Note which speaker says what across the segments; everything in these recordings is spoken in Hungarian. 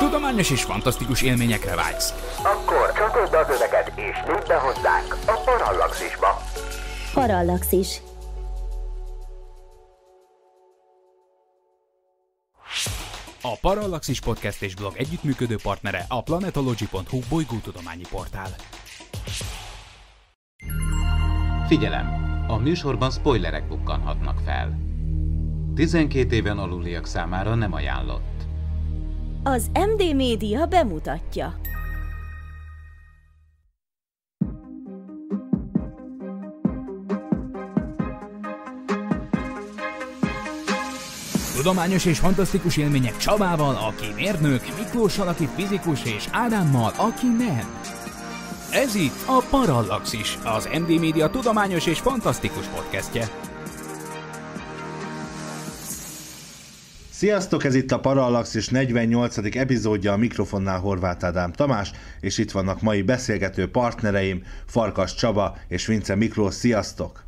Speaker 1: Tudományos és fantasztikus élményekre vágysz.
Speaker 2: Akkor csatold az öveket és lépj be hozzánk a Parallaxisba.
Speaker 1: Parallaxis. A Parallaxis Podcast és blog együttműködő partnere a planetology.hu
Speaker 2: bolygótudományi portál. Figyelem! A műsorban spoilerek bukkanhatnak fel. 12 éven aluliak számára nem ajánlott.
Speaker 1: Az MD Média bemutatja. Tudományos és fantasztikus élmények Csabával, aki mérnök, Miklóssal, aki fizikus, és Ádámmal, aki nem. Ez itt a Parallaxis, az MD Média tudományos és fantasztikus podcastje.
Speaker 3: Sziasztok, ez itt a és 48. epizódja a mikrofonnál Horváth Ádám Tamás, és itt vannak mai beszélgető partnereim, Farkas Csaba és Vince Miklós, sziasztok!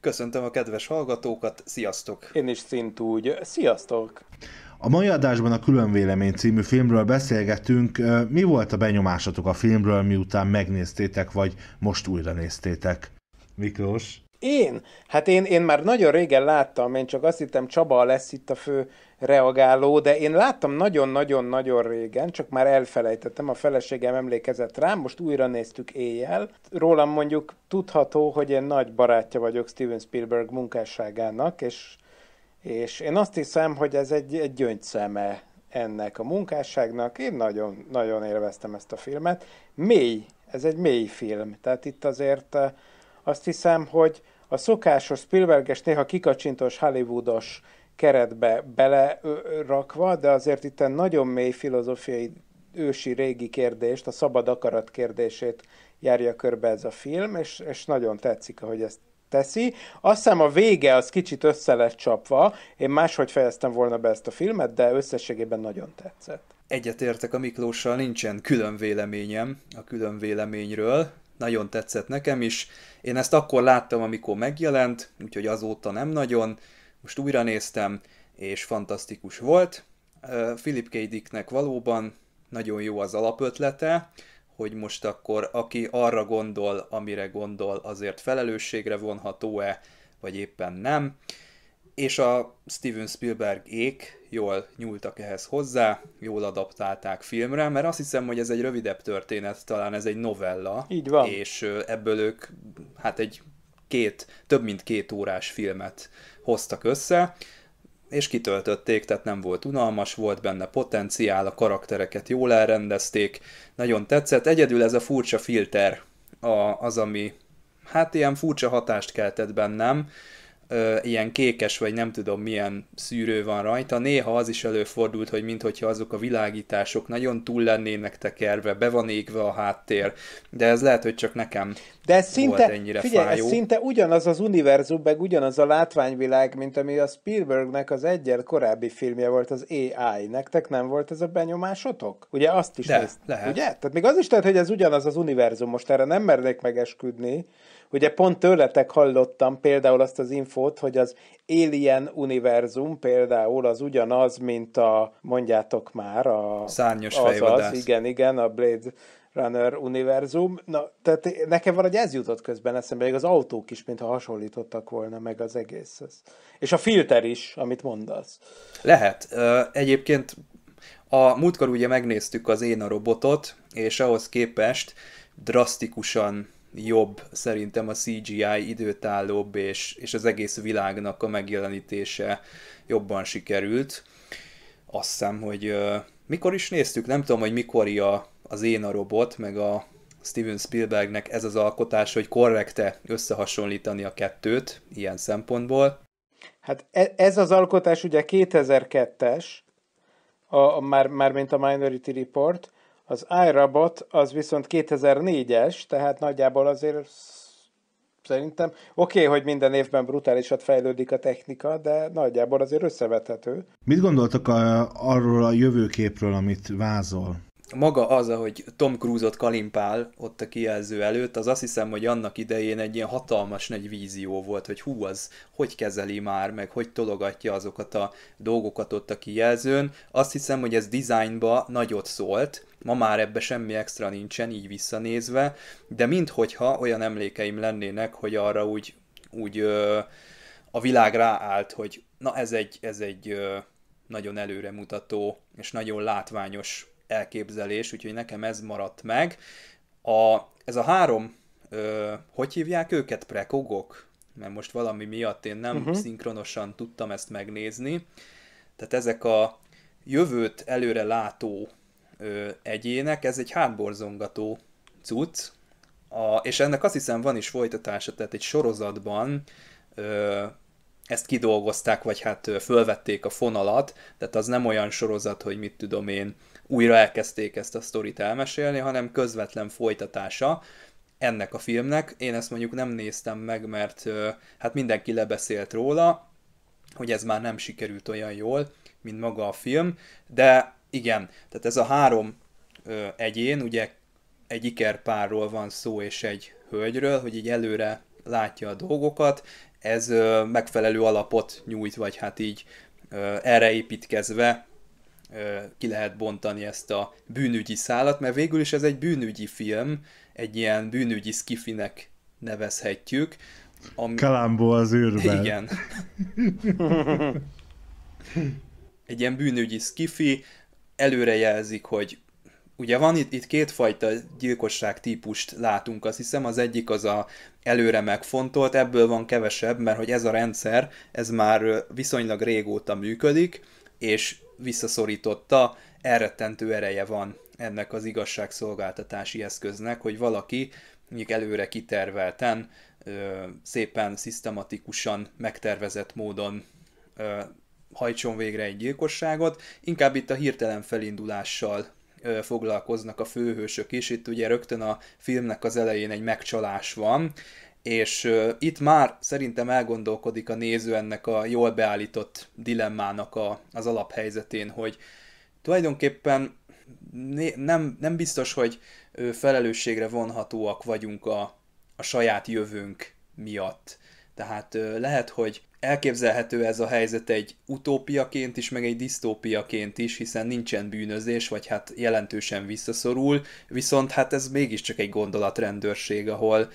Speaker 1: Köszöntöm a kedves hallgatókat, sziasztok! Én is szintúgy. sziasztok!
Speaker 3: A mai adásban a Különvélemény című filmről beszélgetünk. Mi volt a benyomásatok a filmről, miután megnéztétek, vagy most újra néztétek? Miklós?
Speaker 2: Én? Hát én, én már nagyon régen láttam, én csak azt hittem Csaba lesz itt a fő reagáló, de én láttam nagyon-nagyon-nagyon régen, csak már elfelejtettem, a feleségem emlékezett rám, most újra néztük éjjel. Rólam mondjuk tudható, hogy én nagy barátja vagyok Steven Spielberg munkásságának, és, és én azt hiszem, hogy ez egy, egy gyöngyszeme ennek a munkásságnak. Én nagyon, nagyon élveztem ezt a filmet. Mély, ez egy mély film. Tehát itt azért eh, azt hiszem, hogy a szokásos Spielberges, néha kikacsintos hollywoodos keretbe belerakva, de azért itt egy nagyon mély filozófiai ősi régi kérdést, a szabad akarat kérdését járja körbe ez a film, és, és nagyon tetszik, ahogy ezt teszi. Azt hiszem a vége az kicsit össze lett csapva. Én máshogy fejeztem volna be ezt a filmet, de összességében nagyon tetszett. Egyetértek a Miklóssal, nincsen külön véleményem
Speaker 1: a külön véleményről. Nagyon tetszett nekem is. Én ezt akkor láttam, amikor megjelent, úgyhogy azóta nem nagyon. Most újra néztem, és fantasztikus volt. Philip K. Dicknek valóban nagyon jó az alapötlete, hogy most akkor aki arra gondol, amire gondol, azért felelősségre vonható-e, vagy éppen nem. És a Steven Spielbergék jól nyúltak ehhez hozzá, jól adaptálták filmre, mert azt hiszem, hogy ez egy rövidebb történet, talán ez egy novella. Így van. És ebből ők hát egy két, több mint két órás filmet hoztak össze, és kitöltötték, tehát nem volt unalmas, volt benne potenciál, a karaktereket jól elrendezték, nagyon tetszett. Egyedül ez a furcsa filter a, az, ami hát ilyen furcsa hatást keltett bennem, ö, ilyen kékes, vagy nem tudom milyen szűrő van rajta. Néha az is előfordult, hogy mintha azok a világítások nagyon túl lennének tekerve, be van égve a háttér, de ez lehet, hogy csak nekem de ez szinte, volt ennyire figyelj, fájó. ez szinte
Speaker 2: ugyanaz az univerzum, meg ugyanaz a látványvilág, mint ami a Spielbergnek az egyel korábbi filmje volt, az AI. Nektek nem volt ez a benyomásotok? Ugye azt is de, lehet. Ugye? Tehát még az is tehát, hogy ez ugyanaz az univerzum, most erre nem mernék megesküdni, Ugye pont tőletek hallottam például azt az infót, hogy az Alien univerzum például az ugyanaz, mint a, mondjátok már, a... Szárnyos az, fejvadász. Igen, igen, a Blade Runner univerzum. Na, tehát nekem valahogy ez jutott közben eszembe, még az autók is, mintha hasonlítottak volna meg az egészhez. És a filter is, amit mondasz.
Speaker 1: Lehet. Egyébként a múltkor ugye megnéztük az Én a robotot, és ahhoz képest drasztikusan jobb szerintem a CGI időtállóbb, és, és az egész világnak a megjelenítése jobban sikerült. Azt hiszem, hogy uh, mikor is néztük, nem tudom, hogy mikor a, az Én a robot, meg a Steven Spielbergnek ez az alkotás, hogy korrekte összehasonlítani a kettőt
Speaker 2: ilyen szempontból. Hát e, ez az alkotás ugye 2002-es, a, a, már, már mint a Minority Report, az iRobot az viszont 2004-es, tehát nagyjából azért szerintem oké, okay, hogy minden évben brutálisat fejlődik a technika, de nagyjából azért összevethető.
Speaker 3: Mit gondoltak a, arról a jövőképről, amit vázol?
Speaker 1: maga az, hogy Tom Cruise-ot kalimpál ott a kijelző előtt, az azt hiszem, hogy annak idején egy ilyen hatalmas nagy vízió volt, hogy hú, az hogy kezeli már, meg hogy tologatja azokat a dolgokat ott a kijelzőn. Azt hiszem, hogy ez dizájnba nagyot szólt, ma már ebbe semmi extra nincsen, így visszanézve, de minthogyha olyan emlékeim lennének, hogy arra úgy, úgy ö, a világ ráállt, hogy na ez egy, ez egy ö, nagyon előremutató és nagyon látványos elképzelés, úgyhogy nekem ez maradt meg. A, ez a három, ö, hogy hívják őket, prekogok? Mert most valami miatt én nem uh-huh. szinkronosan tudtam ezt megnézni. Tehát ezek a jövőt előre látó ö, egyének, ez egy hátborzongató cucc, a, és ennek azt hiszem van is folytatása, tehát egy sorozatban ö, ezt kidolgozták, vagy hát fölvették a fonalat, tehát az nem olyan sorozat, hogy mit tudom én, újra elkezdték ezt a sztorit elmesélni, hanem közvetlen folytatása ennek a filmnek. Én ezt mondjuk nem néztem meg, mert hát mindenki lebeszélt róla, hogy ez már nem sikerült olyan jól, mint maga a film, de igen, tehát ez a három ö, egyén, ugye egy ikerpárról van szó és egy hölgyről, hogy így előre látja a dolgokat, ez ö, megfelelő alapot nyújt, vagy hát így ö, erre építkezve ki lehet bontani ezt a bűnügyi szálat, mert végül is ez egy bűnügyi film, egy ilyen bűnügyi skifinek nevezhetjük. Ami... Kalambó
Speaker 3: az űrben. Igen.
Speaker 1: egy ilyen bűnügyi skifi, előrejelzik, hogy ugye van itt, itt kétfajta gyilkosság típust látunk, azt hiszem az egyik az a előre megfontolt, ebből van kevesebb, mert hogy ez a rendszer, ez már viszonylag régóta működik, és visszaszorította, elrettentő ereje van ennek az igazságszolgáltatási eszköznek, hogy valaki mondjuk előre kitervelten, szépen, szisztematikusan, megtervezett módon hajtson végre egy gyilkosságot. Inkább itt a hirtelen felindulással foglalkoznak a főhősök is. Itt ugye rögtön a filmnek az elején egy megcsalás van, és uh, itt már szerintem elgondolkodik a néző ennek a jól beállított dilemmának a, az alaphelyzetén, hogy tulajdonképpen né- nem, nem biztos, hogy uh, felelősségre vonhatóak vagyunk a, a saját jövőnk miatt. Tehát uh, lehet, hogy elképzelhető ez a helyzet egy utópiaként is, meg egy disztópiaként is, hiszen nincsen bűnözés, vagy hát jelentősen visszaszorul, viszont hát ez mégiscsak egy gondolatrendőrség, ahol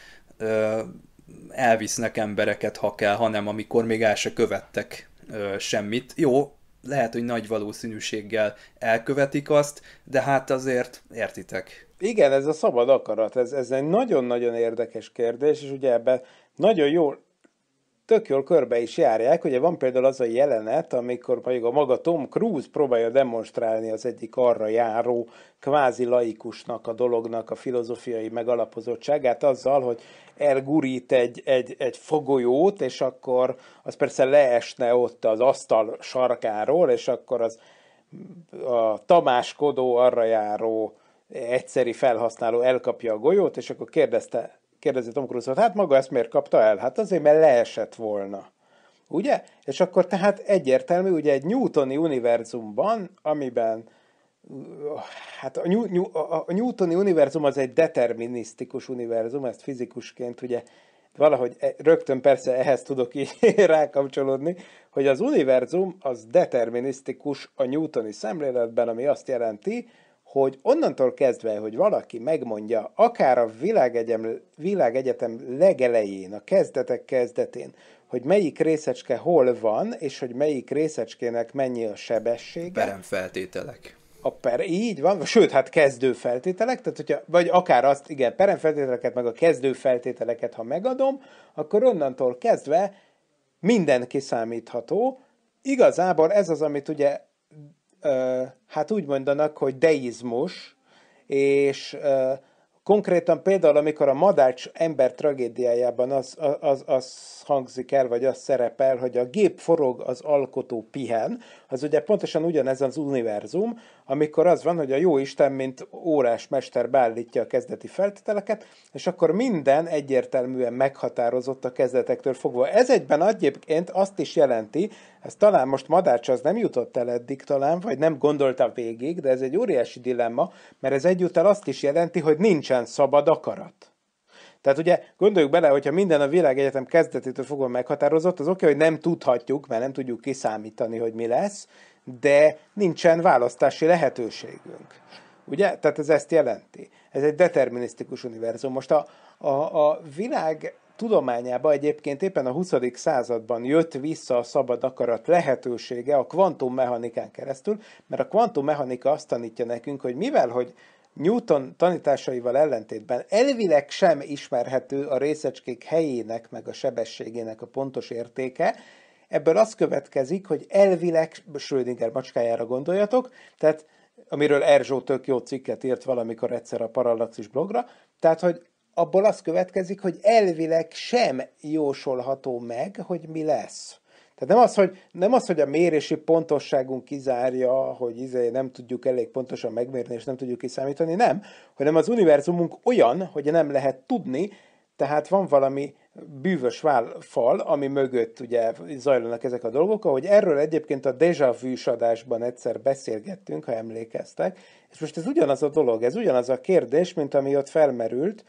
Speaker 1: elvisznek embereket, ha kell, hanem amikor még el se követtek semmit. Jó, lehet, hogy nagy valószínűséggel
Speaker 2: elkövetik azt, de hát azért értitek. Igen, ez a szabad akarat, ez, ez egy nagyon-nagyon érdekes kérdés, és ugye ebben nagyon jól tök jól körbe is járják. Ugye van például az a jelenet, amikor mondjuk a maga Tom Cruise próbálja demonstrálni az egyik arra járó kvázi laikusnak a dolognak a filozófiai megalapozottságát azzal, hogy elgurít egy, egy, egy fogolyót, és akkor az persze leesne ott az asztal sarkáról, és akkor az a tamáskodó arra járó egyszeri felhasználó elkapja a golyót, és akkor kérdezte kérdezi Tom Cruise-ot, hát maga ezt miért kapta el? Hát azért, mert leesett volna. Ugye? És akkor tehát egyértelmű, ugye egy Newtoni univerzumban, amiben hát a, New, a Newtoni univerzum az egy determinisztikus univerzum, ezt fizikusként ugye valahogy e, rögtön persze ehhez tudok így rákapcsolódni, hogy az univerzum az determinisztikus a newtoni szemléletben, ami azt jelenti, hogy onnantól kezdve, hogy valaki megmondja, akár a világegyem, világegyetem legelején, a kezdetek kezdetén, hogy melyik részecske hol van, és hogy melyik részecskének mennyi a sebessége. feltételek. A per, így van, sőt, hát kezdő feltételek, tehát hogyha, vagy akár azt, igen, feltételeket, meg a kezdő feltételeket, ha megadom, akkor onnantól kezdve minden kiszámítható. Igazából ez az, amit ugye hát úgy mondanak, hogy deizmus, és konkrétan például, amikor a madács ember tragédiájában az, az, az hangzik el, vagy az szerepel, hogy a gép forog, az alkotó pihen, az ugye pontosan ugyanez az univerzum, amikor az van, hogy a jó Isten, mint mester beállítja a kezdeti feltételeket, és akkor minden egyértelműen meghatározott a kezdetektől fogva. Ez egyben egyébként azt is jelenti, ez talán most Madács az nem jutott el eddig talán, vagy nem gondolta végig, de ez egy óriási dilemma, mert ez egyúttal azt is jelenti, hogy nincsen szabad akarat. Tehát ugye gondoljuk bele, hogyha minden a világegyetem kezdetétől fogva meghatározott, az oké, okay, hogy nem tudhatjuk, mert nem tudjuk kiszámítani, hogy mi lesz, de nincsen választási lehetőségünk. Ugye? Tehát ez ezt jelenti. Ez egy determinisztikus univerzum. Most a, a, a világ tudományába egyébként éppen a 20. században jött vissza a szabad akarat lehetősége a kvantummechanikán keresztül, mert a kvantummechanika azt tanítja nekünk, hogy mivel, hogy Newton tanításaival ellentétben elvileg sem ismerhető a részecskék helyének meg a sebességének a pontos értéke, ebből az következik, hogy elvileg Schrödinger macskájára gondoljatok, tehát amiről Erzsó tök jó cikket írt valamikor egyszer a Parallaxis blogra, tehát, hogy abból az következik, hogy elvileg sem jósolható meg, hogy mi lesz. Tehát nem az, hogy, nem az, hogy a mérési pontosságunk kizárja, hogy izé nem tudjuk elég pontosan megmérni, és nem tudjuk kiszámítani, nem, hanem az univerzumunk olyan, hogy nem lehet tudni, tehát van valami bűvös fal, ami mögött ugye zajlanak ezek a dolgok, ahogy erről egyébként a déjà Vu adásban egyszer beszélgettünk, ha emlékeztek, és most ez ugyanaz a dolog, ez ugyanaz a kérdés, mint ami ott felmerült,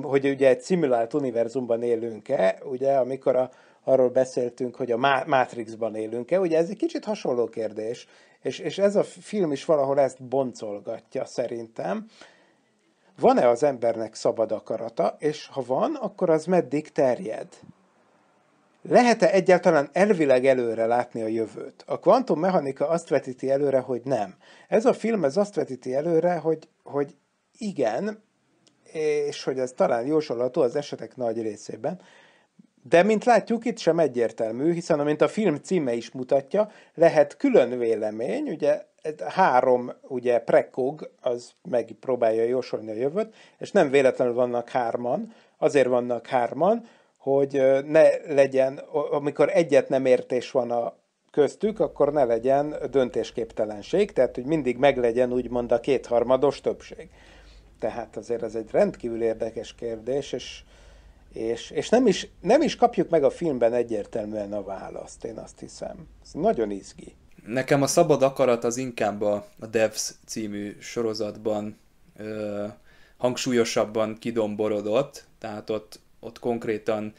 Speaker 2: hogy ugye egy szimulált univerzumban élünk-e, ugye, amikor a, arról beszéltünk, hogy a Matrixban élünk-e, ugye ez egy kicsit hasonló kérdés, és, és ez a film is valahol ezt boncolgatja szerintem. Van-e az embernek szabad akarata, és ha van, akkor az meddig terjed? Lehet-e egyáltalán elvileg előre látni a jövőt? A kvantummechanika azt vetíti előre, hogy nem. Ez a film ez azt vetíti előre, hogy, hogy igen, és hogy ez talán jósolható az esetek nagy részében. De, mint látjuk, itt sem egyértelmű, hiszen, amint a film címe is mutatja, lehet külön vélemény, ugye három ugye prekog, az megpróbálja jósolni a jövőt, és nem véletlenül vannak hárman, azért vannak hárman, hogy ne legyen, amikor egyet nem értés van a köztük, akkor ne legyen döntésképtelenség, tehát hogy mindig meglegyen úgymond a kétharmados többség. Tehát azért ez egy rendkívül érdekes kérdés, és, és, és nem, is, nem is kapjuk meg a filmben egyértelműen a választ, én azt hiszem. Ez nagyon izgi.
Speaker 1: Nekem a Szabad Akarat az inkább a, a Devs című sorozatban ö, hangsúlyosabban kidomborodott, tehát ott, ott konkrétan,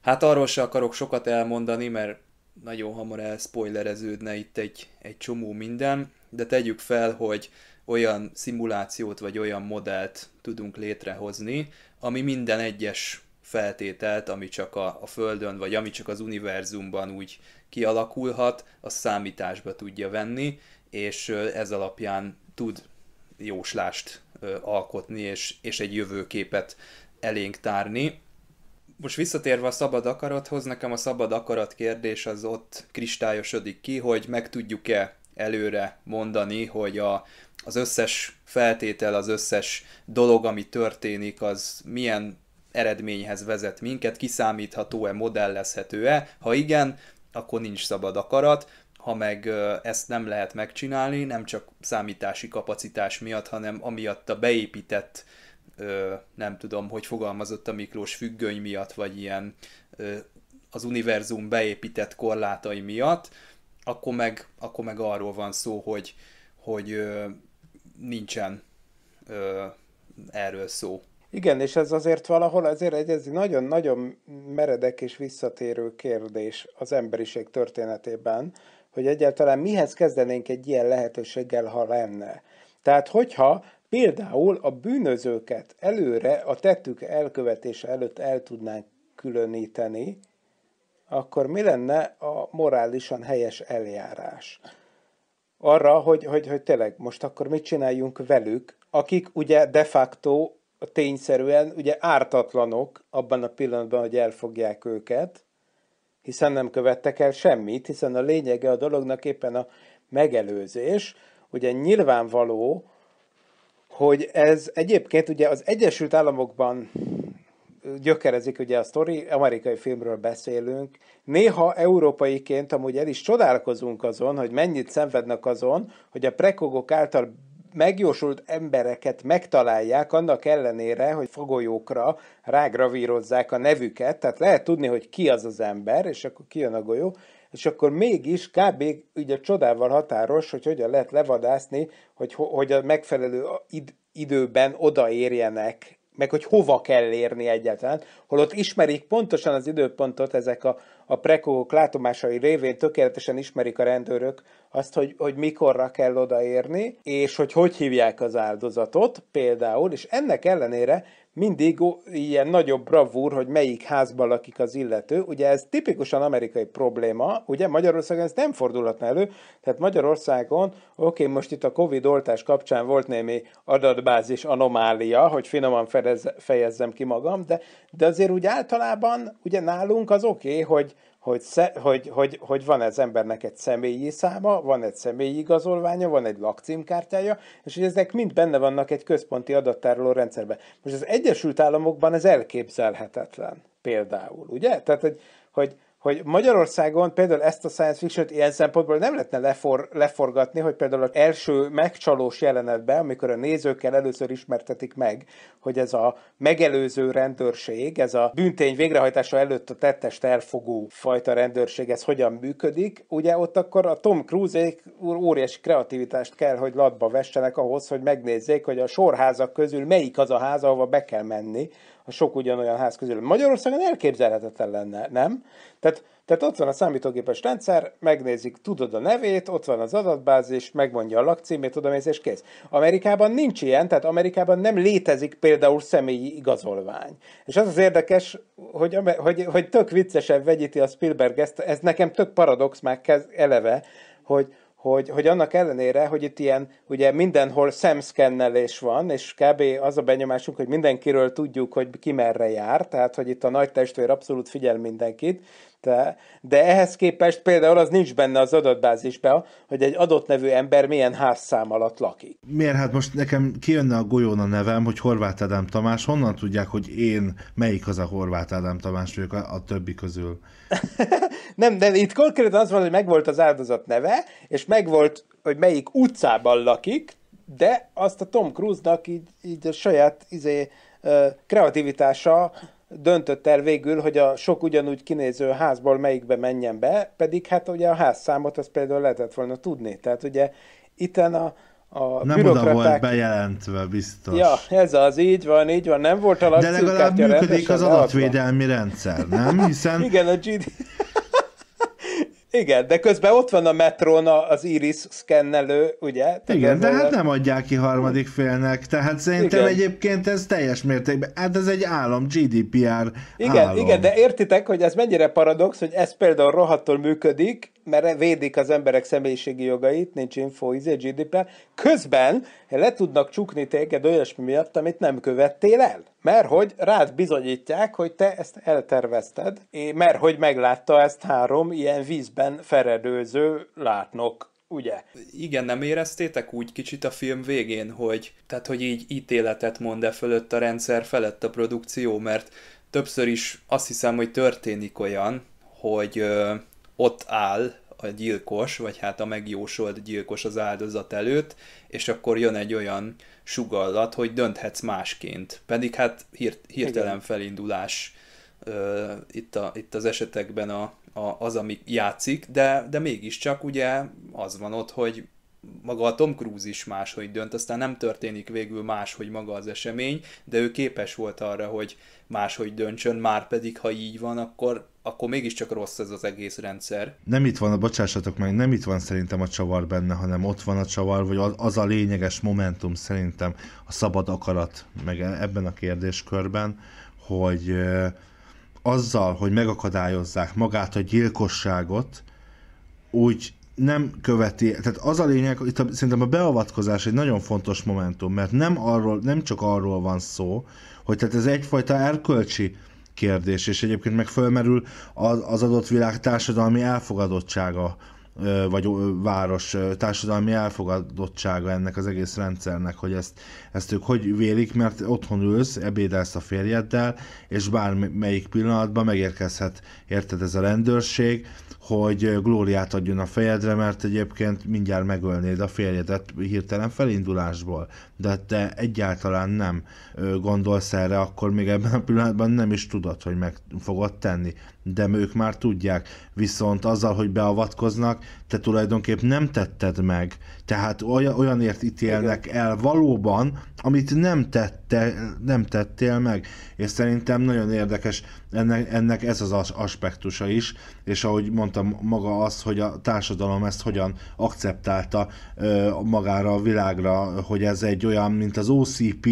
Speaker 1: hát arról se akarok sokat elmondani, mert nagyon hamar elspoilereződne itt egy, egy csomó minden, de tegyük fel, hogy olyan szimulációt vagy olyan modellt tudunk létrehozni, ami minden egyes feltételt, ami csak a, a Földön, vagy ami csak az univerzumban úgy kialakulhat, a számításba tudja venni, és ez alapján tud jóslást alkotni, és, és egy jövőképet elénk tárni. Most visszatérve a szabad akarathoz, nekem a szabad akarat kérdés az ott kristályosodik ki, hogy meg tudjuk-e előre mondani, hogy a az összes feltétel, az összes dolog, ami történik, az milyen eredményhez vezet minket, kiszámítható-e, modellezhető-e, ha igen, akkor nincs szabad akarat, ha meg ezt nem lehet megcsinálni, nem csak számítási kapacitás miatt, hanem amiatt a beépített, nem tudom, hogy fogalmazott a Miklós függöny miatt, vagy ilyen az univerzum beépített korlátai miatt, akkor meg, akkor meg arról van szó, hogy, hogy nincsen ö, erről szó.
Speaker 2: Igen, és ez azért valahol azért egy ez nagyon-nagyon meredek és visszatérő kérdés az emberiség történetében, hogy egyáltalán mihez kezdenénk egy ilyen lehetőséggel, ha lenne. Tehát hogyha például a bűnözőket előre a tettük elkövetése előtt el tudnánk különíteni, akkor mi lenne a morálisan helyes eljárás? arra, hogy, hogy, hogy tényleg most akkor mit csináljunk velük, akik ugye de facto tényszerűen ugye ártatlanok abban a pillanatban, hogy elfogják őket, hiszen nem követtek el semmit, hiszen a lényege a dolognak éppen a megelőzés. Ugye nyilvánvaló, hogy ez egyébként ugye az Egyesült Államokban gyökerezik ugye a sztori, amerikai filmről beszélünk. Néha európaiként amúgy el is csodálkozunk azon, hogy mennyit szenvednek azon, hogy a prekogok által megjósult embereket megtalálják, annak ellenére, hogy fogolyókra rágravírozzák a nevüket, tehát lehet tudni, hogy ki az az ember, és akkor jön a golyó, és akkor mégis kb. ugye csodával határos, hogy hogyan lehet levadászni, hogy, hogy a megfelelő id- időben odaérjenek meg hogy hova kell érni egyáltalán, holott ismerik pontosan az időpontot ezek a, a prekók látomásai révén, tökéletesen ismerik a rendőrök azt, hogy, hogy mikorra kell odaérni, és hogy hogy hívják az áldozatot például, és ennek ellenére mindig ilyen nagyobb bravúr, hogy melyik házban lakik az illető. Ugye ez tipikusan amerikai probléma, ugye Magyarországon ez nem fordulhatna elő, tehát Magyarországon, oké, most itt a Covid oltás kapcsán volt némi adatbázis anomália, hogy finoman fejezzem ki magam, de, de azért úgy általában ugye nálunk az oké, hogy hogy, sze, hogy, hogy, hogy van az embernek egy személyi száma, van egy személyi igazolványa, van egy lakcímkártyája, és hogy ezek mind benne vannak egy központi adattároló rendszerben. Most az Egyesült Államokban ez elképzelhetetlen például, ugye? Tehát, hogy, hogy hogy Magyarországon például ezt a science fiction-t ilyen szempontból nem lehetne lefor, leforgatni, hogy például az első megcsalós jelenetben, amikor a nézőkkel először ismertetik meg, hogy ez a megelőző rendőrség, ez a büntény végrehajtása előtt a tettest elfogó fajta rendőrség, ez hogyan működik, ugye ott akkor a Tom cruise óriási kreativitást kell, hogy latba vessenek ahhoz, hogy megnézzék, hogy a sorházak közül melyik az a ház, ahova be kell menni, a sok ugyanolyan ház közül. Magyarországon elképzelhetetlen lenne, nem? Tehát, tehát ott van a számítógépes rendszer, megnézik, tudod a nevét, ott van az adatbázis, megmondja a lakcímét, tudom és kész. Amerikában nincs ilyen, tehát Amerikában nem létezik például személyi igazolvány. És az az érdekes, hogy, hogy, hogy tök viccesen vegyíti a Spielberg ezt, ez nekem tök paradox már kez, eleve, hogy, hogy, hogy annak ellenére, hogy itt ilyen, ugye mindenhol szemszkennelés van, és kb. az a benyomásunk, hogy mindenkiről tudjuk, hogy ki merre jár, tehát hogy itt a nagy testvér abszolút figyel mindenkit, te, de ehhez képest például az nincs benne az adatbázisban, hogy egy adott nevű ember milyen házszám alatt lakik.
Speaker 3: Miért? Hát most nekem kijönne a golyón a nevem, hogy Horváth Ádám Tamás, honnan tudják, hogy én melyik az a Horváth Ádám Tamás vagyok a, a többi közül? nem, de itt konkrétan az van, hogy megvolt az áldozat neve, és megvolt, hogy melyik
Speaker 2: utcában lakik, de azt a Tom Cruise-nak így, így a saját izé, kreativitása döntött el végül, hogy a sok ugyanúgy kinéző házból melyikbe menjen be, pedig hát ugye a házszámot az például lehetett volna tudni. Tehát ugye itten a, a nem bürokraták... oda volt
Speaker 3: bejelentve, biztos.
Speaker 2: Ja, ez az, így van, így van, nem volt a De legalább működik az
Speaker 3: adatvédelmi rendszer, nem? Hiszen...
Speaker 2: Igen, a GDPR... Igen, de közben ott van a metrón az iris szkennelő, ugye? Tehát Igen, de hát
Speaker 3: nem adják ki harmadik félnek, tehát szerintem Igen. egyébként ez teljes mértékben, hát ez egy álom, GDPR Igen, igen,
Speaker 2: de értitek, hogy ez mennyire paradox, hogy ez például rohadtul működik, mert védik az emberek személyiségi jogait, nincs info, izé, GDPR, közben le tudnak csukni téged olyasmi miatt, amit nem követtél el mert hogy rád bizonyítják, hogy te ezt eltervezted, mert hogy meglátta ezt három ilyen vízben feredőző látnok ugye? Igen, nem
Speaker 1: éreztétek úgy kicsit a film végén, hogy, tehát, hogy így ítéletet mond-e fölött a rendszer felett a produkció, mert többször is azt hiszem, hogy történik olyan, hogy ö, ott áll a gyilkos, vagy hát a megjósolt gyilkos az áldozat előtt, és akkor jön egy olyan sugallat, hogy dönthetsz másként. Pedig hát hirt, hirtelen Igen. felindulás uh, itt, a, itt az esetekben a, a, az, ami játszik, de, de mégiscsak ugye az van ott, hogy maga a Tom Cruise is máshogy dönt, aztán nem történik végül máshogy maga az esemény, de ő képes volt arra, hogy máshogy döntsön, már pedig ha így van, akkor, akkor mégiscsak rossz ez az egész rendszer.
Speaker 3: Nem itt van, a bocsássatok meg, nem itt van szerintem a csavar benne, hanem ott van a csavar, vagy az, az a lényeges momentum szerintem a szabad akarat, meg e- ebben a kérdéskörben, hogy azzal, hogy megakadályozzák magát a gyilkosságot, úgy nem követi, tehát az a lényeg, itt a, szerintem a beavatkozás egy nagyon fontos momentum, mert nem, arról, nem csak arról van szó, hogy tehát ez egyfajta erkölcsi kérdés, és egyébként meg fölmerül az, az adott világ társadalmi elfogadottsága, vagy város társadalmi elfogadottsága ennek az egész rendszernek, hogy ezt, ezt ők hogy vélik, mert otthon ülsz, ebédelsz a férjeddel, és bármelyik pillanatban megérkezhet, érted ez a rendőrség, hogy glóriát adjon a fejedre, mert egyébként mindjárt megölnéd a férjedet hirtelen felindulásból de te egyáltalán nem gondolsz erre, akkor még ebben a pillanatban nem is tudod, hogy meg fogod tenni. De ők már tudják. Viszont azzal, hogy beavatkoznak, te tulajdonképp nem tetted meg. Tehát olyan, olyanért ítélnek Igen. el valóban, amit nem, tette, nem tettél meg. És szerintem nagyon érdekes ennek, ennek ez az aspektusa is, és ahogy mondtam, maga az, hogy a társadalom ezt hogyan akceptálta magára a világra, hogy ez egy olyan, mint az OCP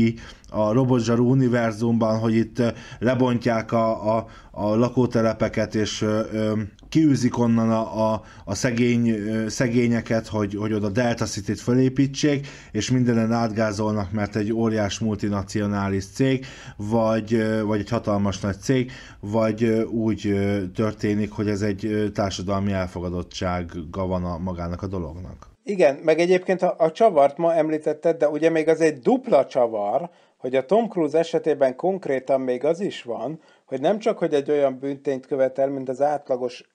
Speaker 3: a Robotzsaru univerzumban, hogy itt lebontják a, a, a lakótelepeket, és ö, kiűzik onnan a, a, a szegény, szegényeket, hogy, hogy oda Delta City-t felépítsék, és mindenen átgázolnak, mert egy óriás multinacionális cég, vagy, vagy egy hatalmas nagy cég, vagy úgy történik, hogy ez egy társadalmi elfogadottsága van a magának a dolognak.
Speaker 2: Igen, meg egyébként a, a csavart ma említetted, de ugye még az egy dupla csavar, hogy a Tom Cruise esetében konkrétan még az is van, hogy nem csak, hogy egy olyan büntényt követel, mint az átlagos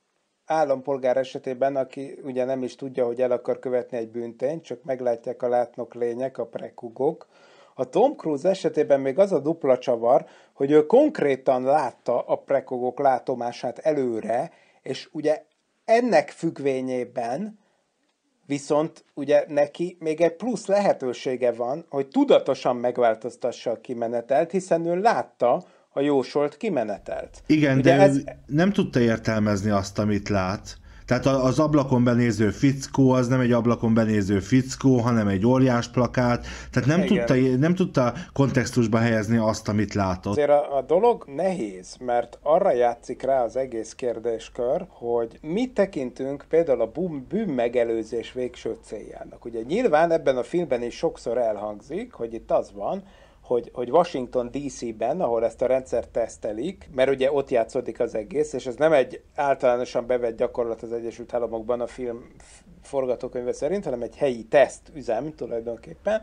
Speaker 2: állampolgár esetében, aki ugye nem is tudja, hogy el akar követni egy büntényt, csak meglátják a látnok lények, a prekugok. A Tom Cruise esetében még az a dupla csavar, hogy ő konkrétan látta a prekugok látomását előre, és ugye ennek függvényében Viszont ugye neki még egy plusz lehetősége van, hogy tudatosan megváltoztassa a kimenetelt, hiszen ő látta a jósolt kimenetelt. Igen, ugye de ez...
Speaker 3: nem tudta értelmezni azt, amit lát, tehát az ablakon benéző fickó az nem egy ablakon benéző fickó, hanem egy óriás plakát, tehát nem, tudta, nem tudta kontextusba helyezni azt, amit látott. Azért
Speaker 2: a, a dolog nehéz, mert arra játszik rá az egész kérdéskör, hogy mit tekintünk például a bűn, bűn megelőzés végső céljának. Ugye nyilván ebben a filmben is sokszor elhangzik, hogy itt az van, hogy, hogy Washington DC-ben, ahol ezt a rendszert tesztelik, mert ugye ott játszódik az egész, és ez nem egy általánosan bevett gyakorlat az Egyesült Államokban a film forgatókönyve szerint, hanem egy helyi üzem tulajdonképpen,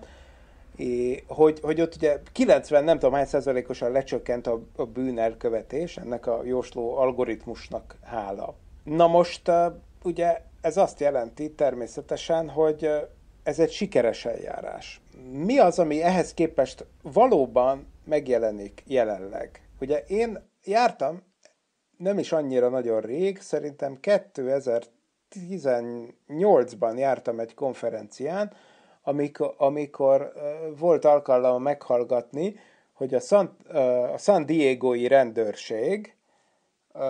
Speaker 2: É, hogy, hogy ott ugye 90 nem tudom hány százalékosan lecsökkent a, a bűnelkövetés, ennek a jósló algoritmusnak hála. Na most ugye ez azt jelenti természetesen, hogy ez egy sikeres eljárás. Mi az, ami ehhez képest valóban megjelenik jelenleg? Ugye én jártam nem is annyira nagyon rég, szerintem 2018-ban jártam egy konferencián, amikor, amikor volt alkalom meghallgatni, hogy a San, a San Diego-i rendőrség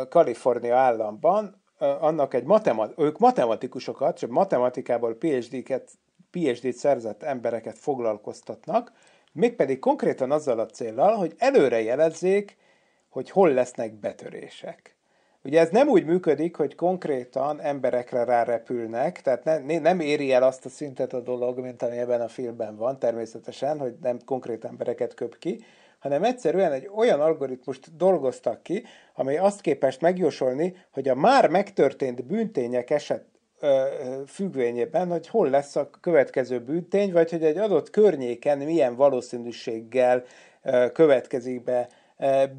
Speaker 2: Kalifornia államban annak egy matemat, ők matematikusokat, csak matematikából PhD-ket PhD-t szerzett embereket foglalkoztatnak, mégpedig konkrétan azzal a céllal, hogy előre jelezzék, hogy hol lesznek betörések. Ugye ez nem úgy működik, hogy konkrétan emberekre rárepülnek, tehát ne, nem éri el azt a szintet a dolog, mint ami ebben a filmben van, természetesen, hogy nem konkrét embereket köp ki, hanem egyszerűen egy olyan algoritmust dolgoztak ki, amely azt képest megjósolni, hogy a már megtörtént bűntények eset függvényében, hogy hol lesz a következő bűntény, vagy hogy egy adott környéken milyen valószínűséggel következik be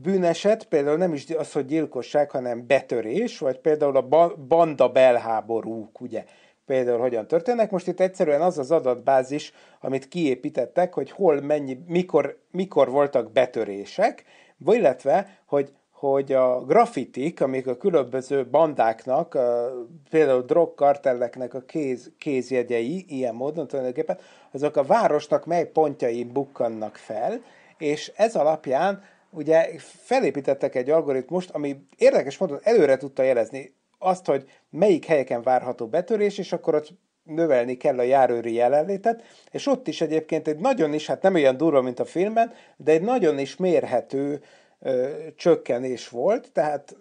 Speaker 2: bűneset, például nem is az, hogy gyilkosság, hanem betörés, vagy például a banda belháborúk, ugye, például hogyan történnek. Most itt egyszerűen az az adatbázis, amit kiépítettek, hogy hol, mennyi, mikor, mikor voltak betörések, illetve, hogy hogy a grafitik, amik a különböző bandáknak, a, például drogkartelleknek a kéz, kézjegyei, ilyen módon tulajdonképpen, azok a városnak mely pontjain bukkannak fel, és ez alapján ugye felépítettek egy algoritmust, ami érdekes módon előre tudta jelezni azt, hogy melyik helyeken várható betörés, és akkor ott növelni kell a járőri jelenlétet, és ott is egyébként egy nagyon is, hát nem olyan durva, mint a filmben, de egy nagyon is mérhető csökkenés volt, tehát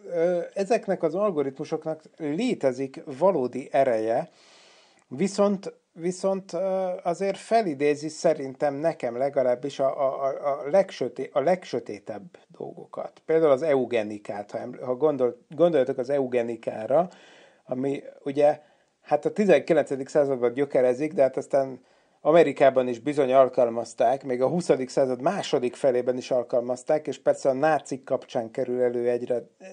Speaker 2: ezeknek az algoritmusoknak létezik valódi ereje, viszont viszont azért felidézi szerintem nekem legalábbis a, a, a, legsöté, a legsötétebb dolgokat. Például az eugenikát, ha, ha gondol, gondoljatok az eugenikára, ami ugye hát a 19. században gyökerezik, de hát aztán Amerikában is bizony alkalmazták, még a 20. század második felében is alkalmazták, és persze a nácik kapcsán kerül elő egyre eh,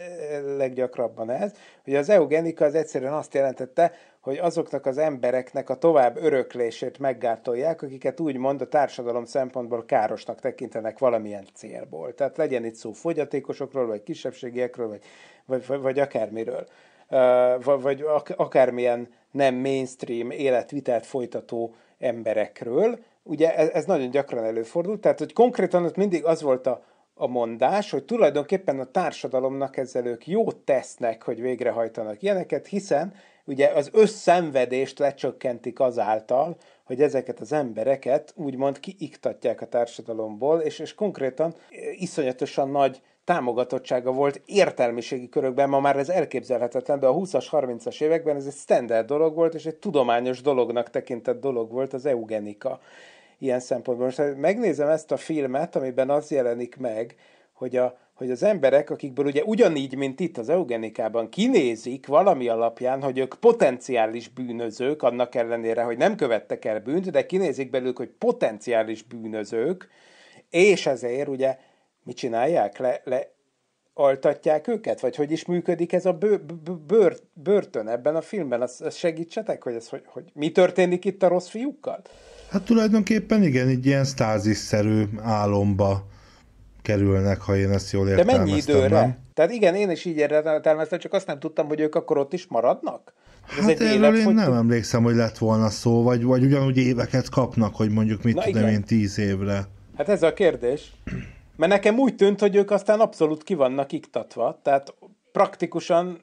Speaker 2: leggyakrabban ez, hogy az eugenika az egyszerűen azt jelentette, hogy azoknak az embereknek a tovább öröklését meggátolják, akiket úgymond a társadalom szempontból károsnak tekintenek valamilyen célból. Tehát legyen itt szó fogyatékosokról, vagy kisebbségiekről, vagy, vagy, vagy akármiről eh, vagy akármilyen nem mainstream életvitelt folytató emberekről. Ugye ez, ez nagyon gyakran előfordul, tehát hogy konkrétan ott mindig az volt a, a mondás, hogy tulajdonképpen a társadalomnak ezzel ők jót tesznek, hogy végrehajtanak ilyeneket, hiszen ugye az összenvedést lecsökkentik azáltal, hogy ezeket az embereket úgymond kiiktatják a társadalomból, és, és konkrétan iszonyatosan nagy támogatottsága volt értelmiségi körökben, ma már ez elképzelhetetlen, de a 20-as, 30-as években ez egy standard dolog volt, és egy tudományos dolognak tekintett dolog volt az eugenika ilyen szempontból. Most megnézem ezt a filmet, amiben az jelenik meg, hogy, a, hogy az emberek, akikből ugye ugyanígy, mint itt az eugenikában kinézik valami alapján, hogy ők potenciális bűnözők, annak ellenére, hogy nem követtek el bűnt, de kinézik belőlük, hogy potenciális bűnözők, és ezért ugye mit csinálják? Le, le altatják őket? Vagy hogy is működik ez a bő, bőr, börtön ebben a filmben? az az segítsetek, hogy, ez, hogy, hogy mi történik itt a rossz fiúkkal?
Speaker 3: Hát tulajdonképpen igen, egy ilyen stázisszerű álomba kerülnek, ha én ezt jól értem. De mennyi időre? Nem?
Speaker 2: Tehát igen, én is így értelmeztem, csak azt nem tudtam, hogy ők akkor ott is maradnak? Ez hát egy erről élet, én nem
Speaker 3: emlékszem, hogy lett volna szó, vagy, vagy ugyanúgy éveket kapnak, hogy mondjuk mit Na, tudom igen. én tíz évre.
Speaker 2: Hát ez a kérdés. Mert nekem úgy tűnt, hogy ők aztán abszolút ki vannak iktatva, tehát praktikusan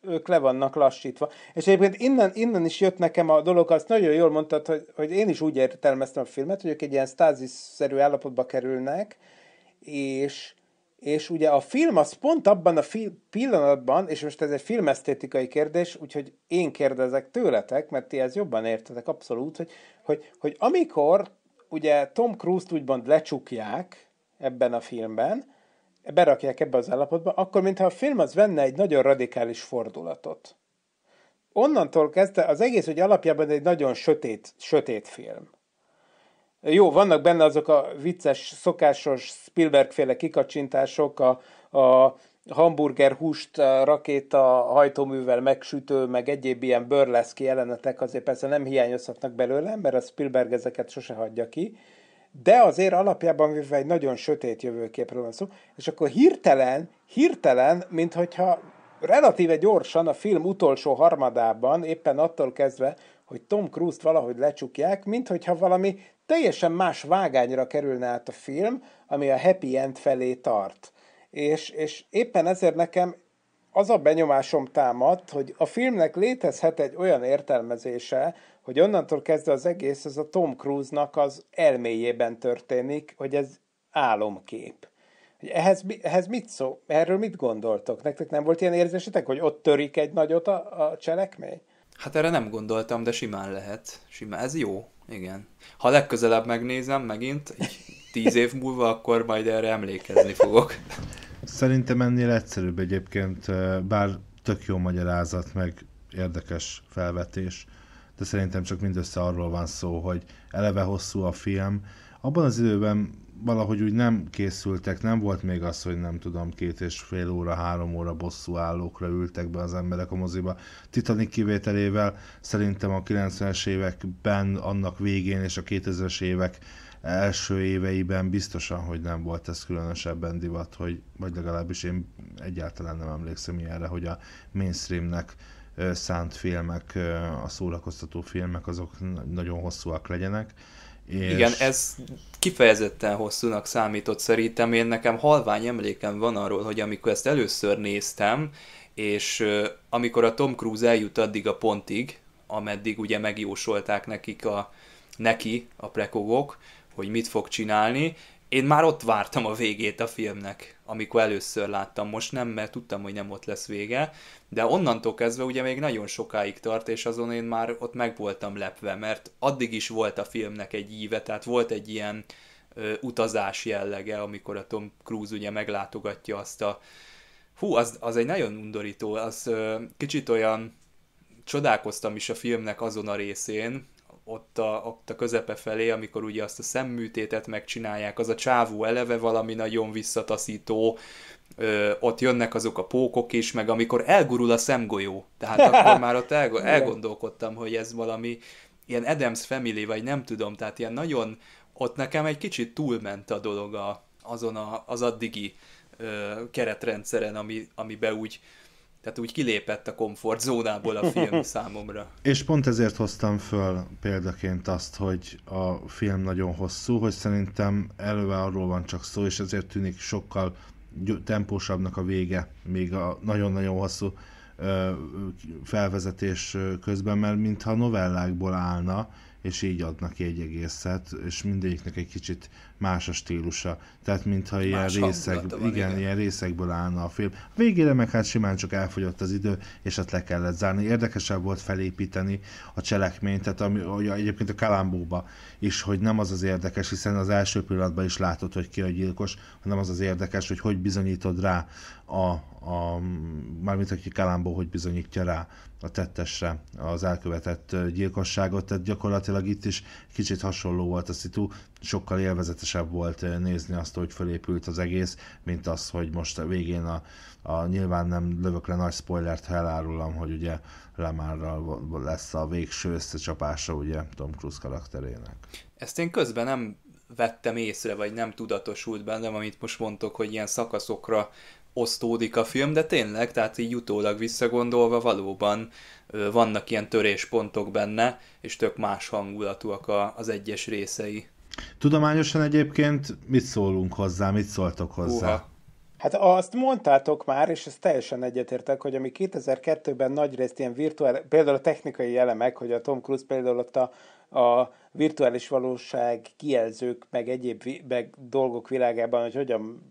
Speaker 2: ők le vannak lassítva. És egyébként innen, innen is jött nekem a dolog, azt nagyon jól mondtad, hogy, hogy én is úgy értelmeztem a filmet, hogy ők egy ilyen szerű állapotba kerülnek, és, és ugye a film az pont abban a fi- pillanatban, és most ez egy filmesztétikai kérdés, úgyhogy én kérdezek tőletek, mert ti ezt jobban értetek abszolút, hogy, hogy, hogy amikor ugye Tom Cruise-t úgymond lecsukják, ebben a filmben, berakják ebbe az állapotba, akkor mintha a film az venne egy nagyon radikális fordulatot. Onnantól kezdve az egész, hogy alapjában egy nagyon sötét, sötét film. Jó, vannak benne azok a vicces, szokásos Spielberg-féle kikacsintások, a, a hamburger húst rakéta hajtóművel megsütő, meg egyéb ilyen bőrleszki jelenetek azért persze nem hiányozhatnak belőle, mert a Spielberg ezeket sose hagyja ki, de azért alapjában véve egy nagyon sötét jövőképről van szó, és akkor hirtelen, hirtelen, mint hogyha relatíve gyorsan a film utolsó harmadában, éppen attól kezdve, hogy Tom Cruise-t valahogy lecsukják, mint hogyha valami teljesen más vágányra kerülne át a film, ami a happy end felé tart. És, és éppen ezért nekem az a benyomásom támadt, hogy a filmnek létezhet egy olyan értelmezése, hogy onnantól kezdve az egész ez a Tom Cruise-nak az elméjében történik, hogy ez álomkép. Hogy ehhez, ehhez mit szó? Erről mit gondoltok? Nektek nem volt ilyen érzésetek, hogy ott törik egy nagyot a, a cselekmény?
Speaker 1: Hát erre nem gondoltam, de simán lehet. Simán, ez jó, igen. Ha legközelebb megnézem megint, tíz év múlva, akkor majd erre emlékezni fogok.
Speaker 3: Szerintem ennél egyszerűbb egyébként, bár tök jó magyarázat, meg érdekes felvetés, de szerintem csak mindössze arról van szó, hogy eleve hosszú a film. Abban az időben valahogy úgy nem készültek, nem volt még az, hogy nem tudom, két és fél óra, három óra bosszú állókra ültek be az emberek a moziba. Titanic kivételével szerintem a 90-es években, annak végén és a 2000-es évek első éveiben biztosan, hogy nem volt ez különösebben divat, hogy, vagy legalábbis én egyáltalán nem emlékszem ilyenre, hogy a mainstreamnek szánt filmek, a szórakoztató filmek, azok nagyon hosszúak legyenek. És... Igen,
Speaker 1: ez kifejezetten hosszúnak számított szerintem. Én nekem halvány emlékem van arról, hogy amikor ezt először néztem, és amikor a Tom Cruise eljut addig a pontig, ameddig ugye megjósolták nekik a, neki a prekogok, hogy mit fog csinálni. Én már ott vártam a végét a filmnek, amikor először láttam. Most nem, mert tudtam, hogy nem ott lesz vége, de onnantól kezdve ugye még nagyon sokáig tart, és azon én már ott meg voltam lepve, mert addig is volt a filmnek egy íve, tehát volt egy ilyen ö, utazás jellege, amikor a Tom Cruise ugye meglátogatja azt a... Hú, az, az egy nagyon undorító, az ö, kicsit olyan csodálkoztam is a filmnek azon a részén, ott a, ott a közepe felé, amikor ugye azt a szemműtétet megcsinálják, az a csávó eleve valami nagyon visszataszító, ö, ott jönnek azok a pókok is, meg amikor elgurul a szemgolyó. Tehát akkor már ott el, elgondolkodtam, hogy ez valami ilyen Adams Family, vagy nem tudom, tehát ilyen nagyon, ott nekem egy kicsit túlment a dolog a, azon a, az addigi ö, keretrendszeren, ami, amibe úgy tehát úgy kilépett a komfortzónából a film számomra.
Speaker 3: És pont ezért hoztam föl példaként azt, hogy a film nagyon hosszú, hogy szerintem előve arról van csak szó, és ezért tűnik sokkal tempósabbnak a vége, még a nagyon-nagyon hosszú felvezetés közben, mert mintha novellákból állna, és így adnak ki egy egészet, és mindegyiknek egy kicsit más a stílusa. Tehát mintha ilyen, részek, igen, igen. ilyen részekből állna a film. A végére meg hát simán csak elfogyott az idő, és ezt le kellett zárni. Érdekesebb volt felépíteni a cselekményt, tehát ami, egyébként a Kalambóba és hogy nem az az érdekes, hiszen az első pillanatban is látod, hogy ki a gyilkos, hanem az az érdekes, hogy hogy bizonyítod rá a, a mármint aki Kalambó, hogy bizonyítja rá a tettesre az elkövetett gyilkosságot, tehát gyakorlatilag itt is kicsit hasonló volt a szitu, sokkal élvezetesebb volt nézni azt, hogy felépült az egész, mint az, hogy most a végén a, a, nyilván nem lövök le nagy spoilert, ha elárulom, hogy ugye Lemárral lesz a végső összecsapása ugye Tom Cruise karakterének.
Speaker 1: Ezt én közben nem vettem észre, vagy nem tudatosult bennem, amit most mondtok, hogy ilyen szakaszokra osztódik a film, de tényleg, tehát így utólag visszagondolva valóban vannak ilyen töréspontok benne, és tök más hangulatúak a, az egyes
Speaker 2: részei.
Speaker 3: Tudományosan egyébként mit szólunk hozzá, mit szóltok hozzá? Uha.
Speaker 2: Hát azt mondtátok már, és ezt teljesen egyetértek, hogy ami 2002-ben nagyrészt ilyen virtuális, például a technikai elemek, hogy a Tom Cruise például ott a, a virtuális valóság kijelzők, meg egyéb meg dolgok világában, hogy hogyan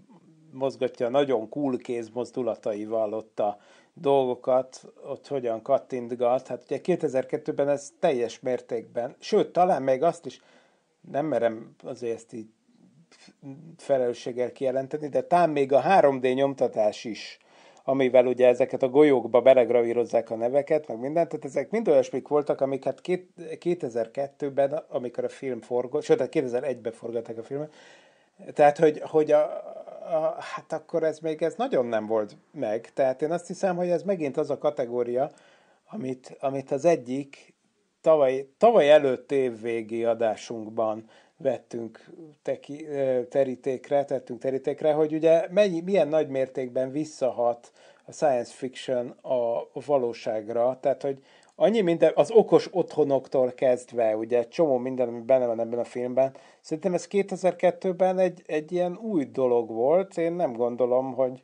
Speaker 2: mozgatja a nagyon cool mozdulataival ott a dolgokat, ott hogyan kattintgat. Hát ugye 2002-ben ez teljes mértékben, sőt, talán még azt is, nem merem azért ezt így felelősséggel kijelenteni, de tám még a 3D nyomtatás is, amivel ugye ezeket a golyókba belegravírozzák a neveket, meg mindent, tehát ezek mind olyasmik voltak, amik hát 2002-ben, amikor a film forgott, sőt, 2001-ben hát forgatták a filmet, tehát, hogy, hogy a, a, hát akkor ez még ez nagyon nem volt meg. Tehát én azt hiszem, hogy ez megint az a kategória, amit, amit az egyik tavaly, tavaly előtt évvégi adásunkban vettünk teki, terítékre, tettünk terítékre, hogy ugye mennyi, milyen nagy mértékben visszahat a science fiction a valóságra, tehát hogy annyi minden, az okos otthonoktól kezdve, ugye csomó minden, ami benne van ebben a filmben, szerintem ez 2002-ben egy, egy ilyen új dolog volt, én nem gondolom, hogy,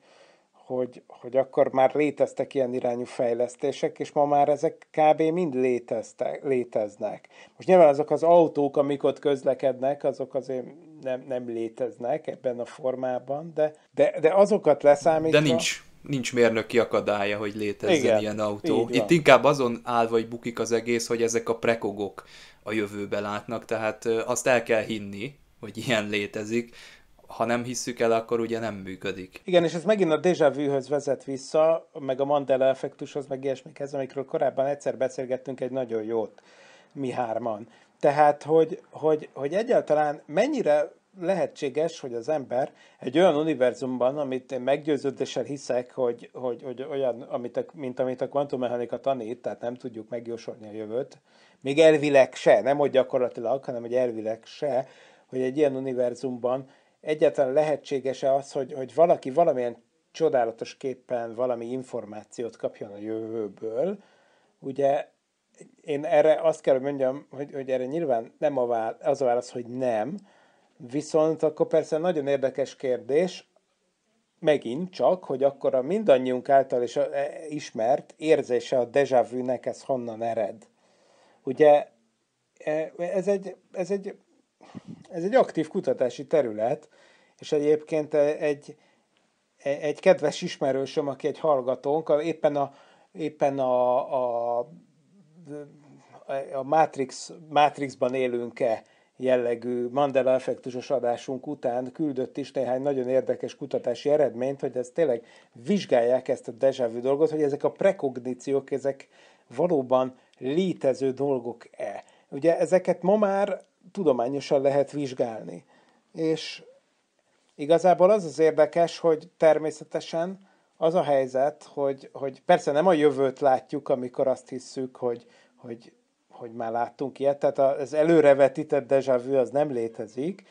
Speaker 2: hogy, hogy akkor már léteztek ilyen irányú fejlesztések, és ma már ezek kb. mind léteztek, léteznek. Most nyilván azok az autók, amik ott közlekednek, azok azért nem, nem léteznek ebben a formában, de, de, de azokat leszámítva... De nincs,
Speaker 1: nincs mérnöki akadálya, hogy létezzen Igen, ilyen autó. Itt inkább azon áll vagy bukik az egész, hogy ezek a prekogok a jövőbe látnak, tehát azt el kell hinni, hogy ilyen létezik, ha nem hisszük el, akkor ugye nem működik.
Speaker 2: Igen, és ez megint a déjà vu-höz vezet vissza, meg a Mandela effektushoz, meg ilyesmikhez, amikről korábban egyszer beszélgettünk egy nagyon jót, mi hárman. Tehát, hogy, hogy, hogy egyáltalán mennyire lehetséges, hogy az ember egy olyan univerzumban, amit én meggyőződéssel hiszek, hogy, hogy, hogy olyan, amit a, mint amit a kvantummechanika tanít, tehát nem tudjuk megjósolni a jövőt, még elvileg se, nem hogy gyakorlatilag, hanem hogy elvileg se, hogy egy ilyen univerzumban egyáltalán lehetséges-e az, hogy, hogy valaki valamilyen csodálatos képpen valami információt kapjon a jövőből. Ugye én erre azt kell, hogy mondjam, hogy, hogy erre nyilván nem a válasz, az a válasz, hogy nem, viszont akkor persze nagyon érdekes kérdés, megint csak, hogy akkor a mindannyiunk által is eh, ismert érzése a déjà vu-nek ez honnan ered. Ugye eh, ez egy, ez egy, ez egy aktív kutatási terület, és egyébként eh, egy, eh, egy kedves ismerősöm, aki egy hallgatónk, éppen a, éppen a, a, a Matrix, Matrixban élünk-e jellegű Mandela effektusos adásunk után küldött is néhány nagyon érdekes kutatási eredményt, hogy ez tényleg vizsgálják ezt a deja vu dolgot, hogy ezek a prekogníciók, ezek valóban létező dolgok-e. Ugye ezeket ma már tudományosan lehet vizsgálni. És Igazából az az érdekes, hogy természetesen az a helyzet, hogy, hogy persze nem a jövőt látjuk, amikor azt hisszük, hogy, hogy, hogy már láttunk ilyet, tehát az előrevetített déjà vu az nem létezik,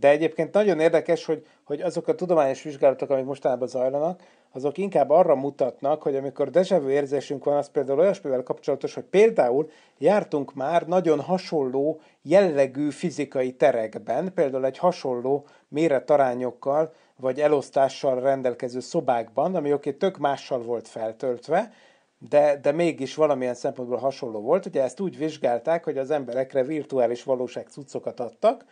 Speaker 2: de egyébként nagyon érdekes, hogy, hogy azok a tudományos vizsgálatok, amik mostanában zajlanak, azok inkább arra mutatnak, hogy amikor déjà vu érzésünk van, az például olyasmivel kapcsolatos, hogy például jártunk már nagyon hasonló jellegű fizikai terekben, például egy hasonló méretarányokkal vagy elosztással rendelkező szobákban, ami oké, tök mással volt feltöltve, de, de mégis valamilyen szempontból hasonló volt. Ugye ezt úgy vizsgálták, hogy az emberekre virtuális valóság cuccokat adtak,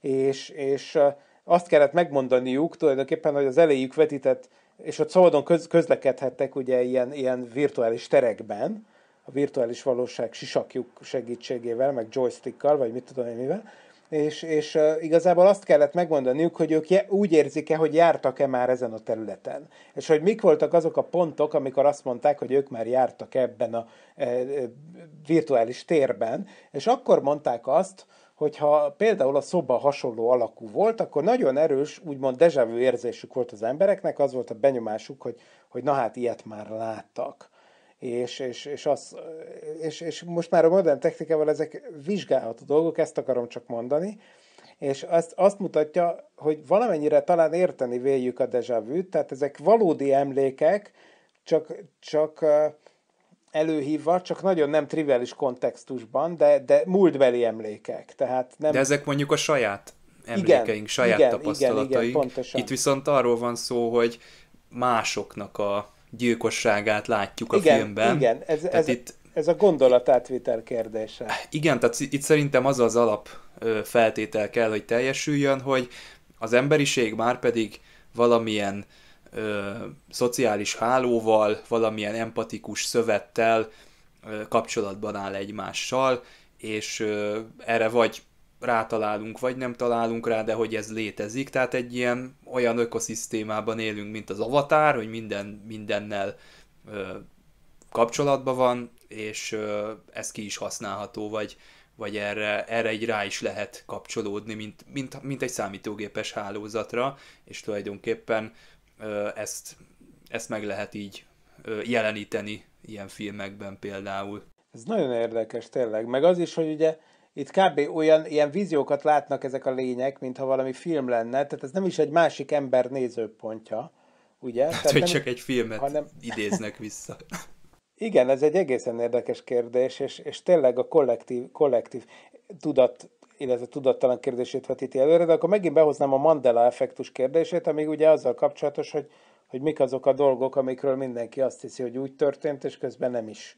Speaker 2: és, és azt kellett megmondaniuk tulajdonképpen, hogy az elejük vetített, és ott szabadon köz, közlekedhettek ugye ilyen, ilyen virtuális terekben, a virtuális valóság sisakjuk segítségével, meg joystickkal, vagy mit tudom én mivel, és, és uh, igazából azt kellett megmondaniuk, hogy ők úgy érzik-e, hogy jártak-e már ezen a területen. És hogy mik voltak azok a pontok, amikor azt mondták, hogy ők már jártak ebben a e, e, virtuális térben, és akkor mondták azt, hogyha például a szoba hasonló alakú volt, akkor nagyon erős, úgymond dejavű érzésük volt az embereknek, az volt a benyomásuk, hogy, hogy na hát ilyet már láttak és, és, és, az, és, és most már a modern technikával ezek vizsgálható dolgok, ezt akarom csak mondani, és azt, azt mutatja, hogy valamennyire talán érteni véljük a déjà vu tehát ezek valódi emlékek, csak, csak előhívva, csak nagyon nem triviális kontextusban, de, de múltbeli emlékek. Tehát nem... De ezek
Speaker 1: mondjuk a saját emlékeink, igen, saját igen, tapasztalataink. Igen, igen, pontosan. Itt viszont arról van szó, hogy másoknak a gyilkosságát látjuk igen, a filmben. Igen, ez, ez,
Speaker 2: itt, ez a gondolatátvitel kérdése.
Speaker 1: Igen, tehát itt szerintem az az alap feltétel kell, hogy teljesüljön, hogy az emberiség már pedig valamilyen ö, szociális hálóval, valamilyen empatikus szövettel ö, kapcsolatban áll egymással, és ö, erre vagy rátalálunk, vagy nem találunk rá, de hogy ez létezik. Tehát egy ilyen olyan ökoszisztémában élünk, mint az avatár, hogy minden mindennel ö, kapcsolatban van, és ö, ez ki is használható, vagy, vagy erre, erre így rá is lehet kapcsolódni, mint, mint, mint egy számítógépes hálózatra, és tulajdonképpen ö, ezt, ezt meg lehet így ö, jeleníteni ilyen filmekben
Speaker 2: például. Ez nagyon érdekes tényleg, meg az is, hogy ugye itt kb. olyan ilyen víziókat látnak ezek a lények, mintha valami film lenne, tehát ez nem is egy másik ember nézőpontja, ugye? Hát, tehát hogy nem, csak
Speaker 1: egy filmet hanem... idéznek vissza.
Speaker 2: Igen, ez egy egészen érdekes kérdés, és, és tényleg a kollektív, kollektív tudat, illetve tudattalan kérdését vetíti előre, de akkor megint behoznám a Mandela effektus kérdését, ami ugye azzal kapcsolatos, hogy, hogy mik azok a dolgok, amikről mindenki azt hiszi, hogy úgy történt, és közben nem is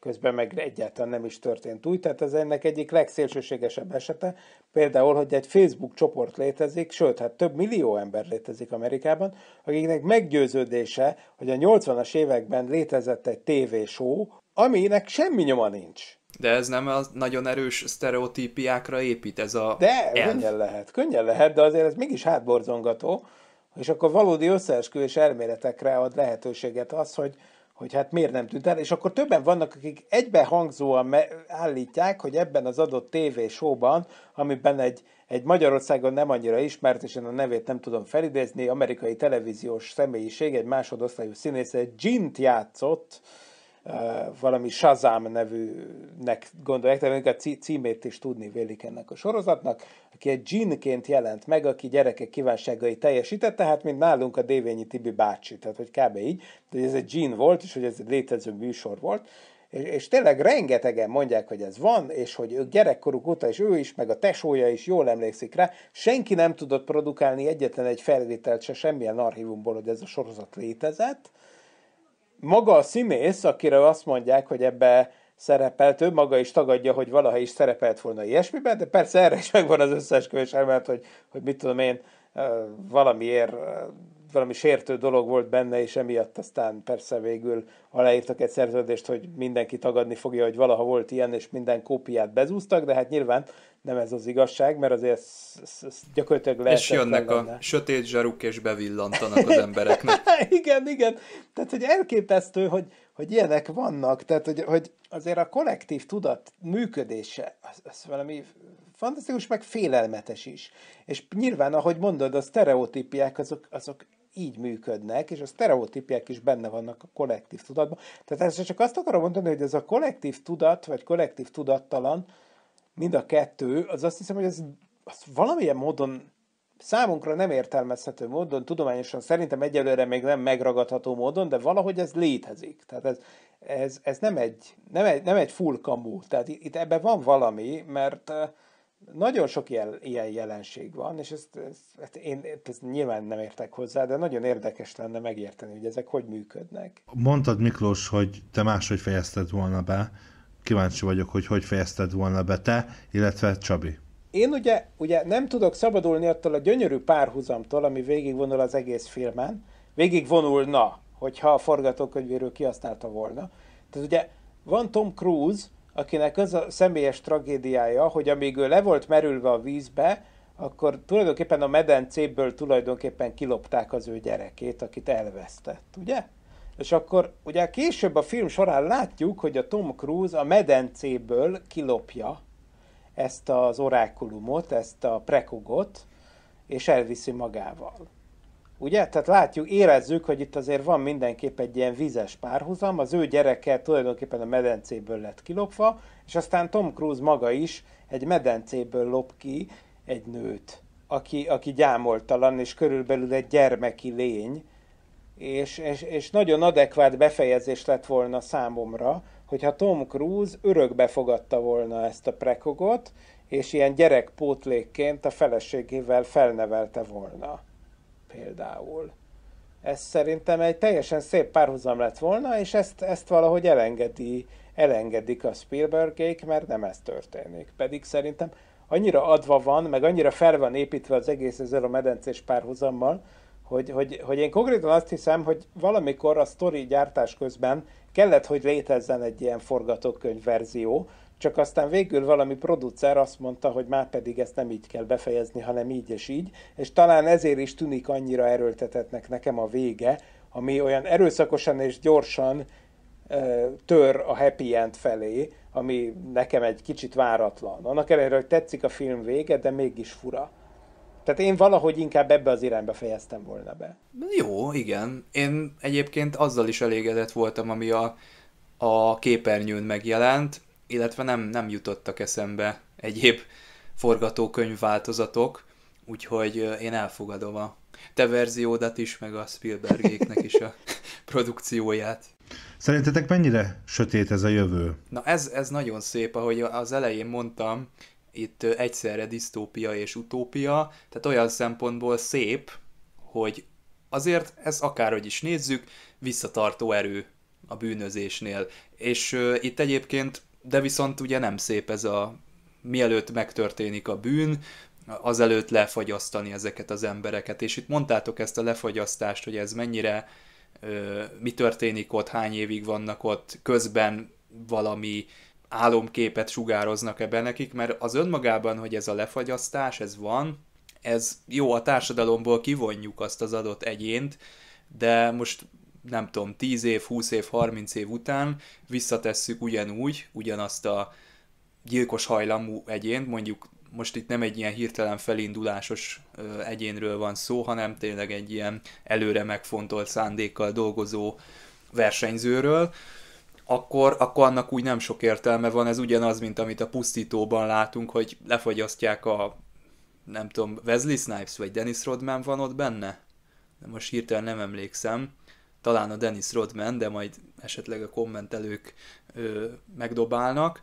Speaker 2: közben meg egyáltalán nem is történt új, tehát ez ennek egyik legszélsőségesebb esete, például, hogy egy Facebook csoport létezik, sőt, hát több millió ember létezik Amerikában, akiknek meggyőződése, hogy a 80-as években létezett egy show, aminek semmi nyoma nincs.
Speaker 1: De ez nem a nagyon erős sztereotípiákra épít ez a... De, elf. könnyen
Speaker 2: lehet, könnyen lehet, de azért ez mégis hátborzongató, és akkor valódi összeesküvés elméletekre ad lehetőséget az, hogy hogy hát miért nem tűnt el, és akkor többen vannak, akik egybehangzóan me- állítják, hogy ebben az adott tévésóban, amiben egy, egy Magyarországon nem annyira ismert, és én a nevét nem tudom felidézni, amerikai televíziós személyiség, egy másodosztályú színész, egy Gint játszott, valami Shazam nevűnek gondolják, de a címét is tudni vélik ennek a sorozatnak, aki egy dzsinként jelent meg, aki gyerekek kívánságai teljesített, tehát mint nálunk a Dévényi Tibi bácsi, tehát hogy kb. így, hogy ez egy dzsin volt, és hogy ez egy létező műsor volt, és, és tényleg rengetegen mondják, hogy ez van, és hogy ők gyerekkoruk óta, és ő is, meg a tesója is jól emlékszik rá, senki nem tudott produkálni egyetlen egy felvételt se semmilyen archívumból, hogy ez a sorozat létezett, maga a színész, akire azt mondják, hogy ebbe szerepelt, ő maga is tagadja, hogy valaha is szerepelt volna ilyesmiben, de persze erre is megvan az összes elmet, hogy, hogy mit tudom én, valamiért valami sértő dolog volt benne, és emiatt aztán persze végül aláírtak egy szerződést, hogy mindenki tagadni fogja, hogy valaha volt ilyen, és minden kópiát bezúztak, de hát nyilván nem ez az igazság, mert azért ez, ez, ez gyakorlatilag lehet. És jönnek lenne. a
Speaker 1: sötét zsaruk, és bevillantanak az embereknek.
Speaker 2: igen, igen. Tehát, hogy elképesztő, hogy, hogy ilyenek vannak. Tehát, hogy, hogy azért a kollektív tudat működése, az, az valami fantasztikus, meg félelmetes is. És nyilván, ahogy mondod, a sztereotípiák azok, azok így működnek, és a sztereotípiák is benne vannak a kollektív tudatban. Tehát ezt csak azt akarom mondani, hogy ez a kollektív tudat, vagy kollektív tudattalan, mind a kettő, az azt hiszem, hogy ez az valamilyen módon számunkra nem értelmezhető módon, tudományosan szerintem egyelőre még nem megragadható módon, de valahogy ez létezik. Tehát ez, ez, ez nem, egy, nem, egy, nem egy full kamu. Tehát itt, itt ebben van valami, mert uh, nagyon sok jel, ilyen jelenség van, és ezt, ezt, ezt én ezt nyilván nem értek hozzá, de nagyon érdekes lenne megérteni, hogy ezek hogy működnek.
Speaker 3: Mondtad Miklós, hogy te máshogy fejezted volna be, kíváncsi vagyok, hogy hogy fejezted volna be te, illetve Csabi.
Speaker 2: Én ugye, ugye nem tudok szabadulni attól a gyönyörű párhuzamtól, ami végigvonul az egész filmen, végigvonulna, hogyha a forgatókönyvéről kiasználta volna. Tehát ugye van Tom Cruise, akinek az a személyes tragédiája, hogy amíg ő le volt merülve a vízbe, akkor tulajdonképpen a medencéből tulajdonképpen kilopták az ő gyerekét, akit elvesztett, ugye? És akkor ugye később a film során látjuk, hogy a Tom Cruise a medencéből kilopja ezt az orákulumot, ezt a prekogot, és elviszi magával. Ugye? Tehát látjuk, érezzük, hogy itt azért van mindenképp egy ilyen vizes párhuzam, az ő gyereke tulajdonképpen a medencéből lett kilopva, és aztán Tom Cruise maga is egy medencéből lop ki egy nőt, aki, aki gyámoltalan, és körülbelül egy gyermeki lény, és, és, és nagyon adekvát befejezés lett volna számomra, hogyha Tom Cruise örökbe fogadta volna ezt a prekogot, és ilyen gyerekpótlékként a feleségével felnevelte volna például. Ez szerintem egy teljesen szép párhuzam lett volna, és ezt, ezt valahogy elengedi, elengedik a Spielbergék, mert nem ez történik. Pedig szerintem annyira adva van, meg annyira fel van építve az egész ezzel a medencés párhuzammal, hogy, hogy, hogy én konkrétan azt hiszem, hogy valamikor a sztori gyártás közben kellett, hogy létezzen egy ilyen forgatókönyv verzió, csak aztán végül valami producer azt mondta, hogy már pedig ezt nem így kell befejezni, hanem így és így, és talán ezért is tűnik annyira erőltetetnek nekem a vége, ami olyan erőszakosan és gyorsan ö, tör a happy end felé, ami nekem egy kicsit váratlan. Annak ellenére, hogy tetszik a film vége, de mégis fura. Tehát én valahogy inkább ebbe az irányba fejeztem volna be.
Speaker 1: Jó, igen. Én egyébként azzal is elégedett voltam, ami a, a képernyőn megjelent illetve nem, nem jutottak eszembe egyéb forgatókönyv változatok, úgyhogy én elfogadom a te verziódat is, meg a Spielbergéknek is a produkcióját.
Speaker 3: Szerintetek mennyire sötét ez a jövő?
Speaker 1: Na ez, ez nagyon szép, ahogy az elején mondtam, itt egyszerre disztópia és utópia, tehát olyan szempontból szép, hogy azért ez akárhogy is nézzük, visszatartó erő a bűnözésnél. És uh, itt egyébként de viszont ugye nem szép ez a mielőtt megtörténik a bűn, azelőtt lefagyasztani ezeket az embereket. És itt mondtátok ezt a lefagyasztást, hogy ez mennyire ö, mi történik ott, hány évig vannak ott, közben valami álomképet sugároznak ebben nekik, mert az önmagában, hogy ez a lefagyasztás, ez van, ez jó, a társadalomból kivonjuk azt az adott egyént, de most nem tudom, 10 év, 20 év, 30 év után visszatesszük ugyanúgy, ugyanazt a gyilkos hajlamú egyént, mondjuk most itt nem egy ilyen hirtelen felindulásos egyénről van szó, hanem tényleg egy ilyen előre megfontolt szándékkal dolgozó versenyzőről, akkor, akkor annak úgy nem sok értelme van, ez ugyanaz, mint amit a pusztítóban látunk, hogy lefagyasztják a, nem tudom, Wesley Snipes vagy Dennis Rodman van ott benne? De most hirtelen nem emlékszem talán a Dennis Rodman, de majd esetleg a kommentelők ö, megdobálnak.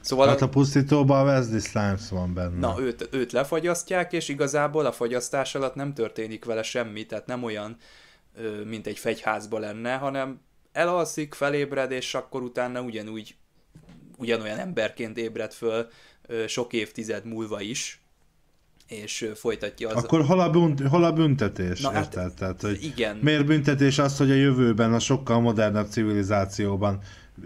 Speaker 1: Szóval hát a
Speaker 3: pusztítóban a Wesley Slimes van benne. Na,
Speaker 1: őt, őt lefagyasztják, és igazából a fagyasztás alatt nem történik vele semmi, tehát nem olyan, ö, mint egy fegyházba lenne, hanem elalszik, felébred, és akkor utána ugyanúgy ugyanolyan emberként ébred föl ö, sok évtized múlva is, és folytatja az... Akkor hol
Speaker 3: a, bünt, hol a büntetés, Na, hát, érted? Hát, Tehát, hogy igen. Miért büntetés az, hogy a jövőben, a sokkal modernebb civilizációban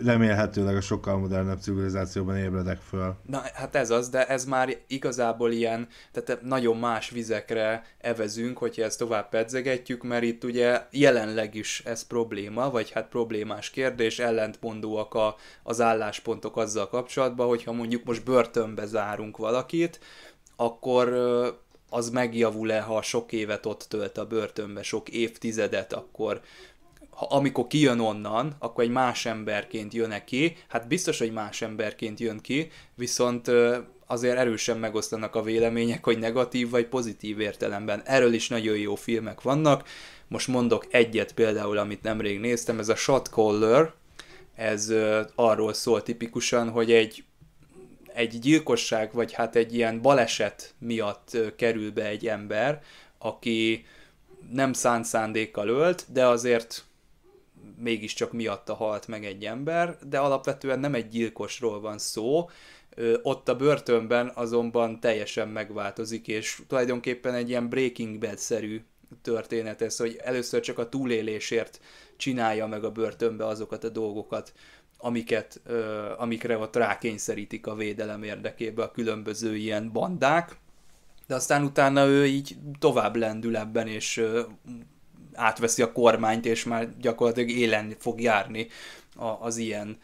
Speaker 3: remélhetőleg a sokkal modernebb civilizációban ébredek föl.
Speaker 1: Na, hát ez az, de ez már igazából ilyen, tehát e, nagyon más vizekre evezünk, hogyha ezt tovább pedzegetjük, mert itt ugye jelenleg is ez probléma, vagy hát problémás kérdés, ellentmondóak a, az álláspontok azzal kapcsolatban, hogyha mondjuk most börtönbe zárunk valakit, akkor az megjavul-e, ha sok évet ott tölt a börtönbe, sok évtizedet, akkor ha, amikor kijön onnan, akkor egy más emberként jön -e ki, hát biztos, hogy más emberként jön ki, viszont azért erősen megosztanak a vélemények, hogy negatív vagy pozitív értelemben. Erről is nagyon jó filmek vannak. Most mondok egyet például, amit nemrég néztem, ez a Shot Caller, ez arról szól tipikusan, hogy egy egy gyilkosság, vagy hát egy ilyen baleset miatt kerül be egy ember, aki nem szánt szándékkal ölt, de azért mégiscsak miatta halt meg egy ember, de alapvetően nem egy gyilkosról van szó, ott a börtönben azonban teljesen megváltozik, és tulajdonképpen egy ilyen Breaking Bad-szerű történet ez, hogy először csak a túlélésért csinálja meg a börtönbe azokat a dolgokat, amiket, amikre ott rákényszerítik a védelem érdekébe a különböző ilyen bandák, de aztán utána ő így tovább lendül ebben, és átveszi a kormányt, és már gyakorlatilag élen fog járni az ilyen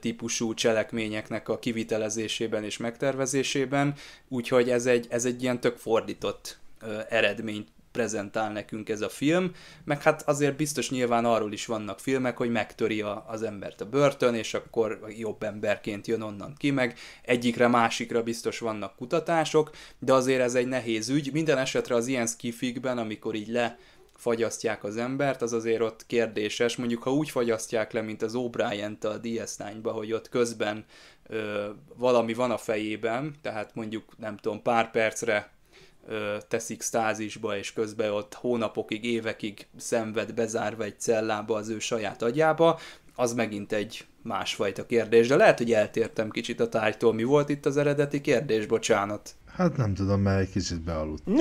Speaker 1: típusú cselekményeknek a kivitelezésében és megtervezésében, úgyhogy ez egy, ez egy ilyen tök fordított eredményt prezentál nekünk ez a film, meg hát azért biztos nyilván arról is vannak filmek, hogy megtöri a, az embert a börtön, és akkor jobb emberként jön onnan ki, meg egyikre másikra biztos vannak kutatások, de azért ez egy nehéz ügy. Minden esetre az ilyen skifikben, amikor így le fagyasztják az embert, az azért ott kérdéses. Mondjuk, ha úgy fagyasztják le, mint az obrien a ds ba hogy ott közben ö, valami van a fejében, tehát mondjuk, nem tudom, pár percre teszik stázisba, és közben ott hónapokig, évekig szenved bezárva egy cellába az ő saját agyába, az megint egy másfajta kérdés, de lehet, hogy eltértem kicsit a tájtól. Mi volt itt az eredeti kérdés? Bocsánat.
Speaker 3: Hát nem tudom, mert egy kicsit bealudtam.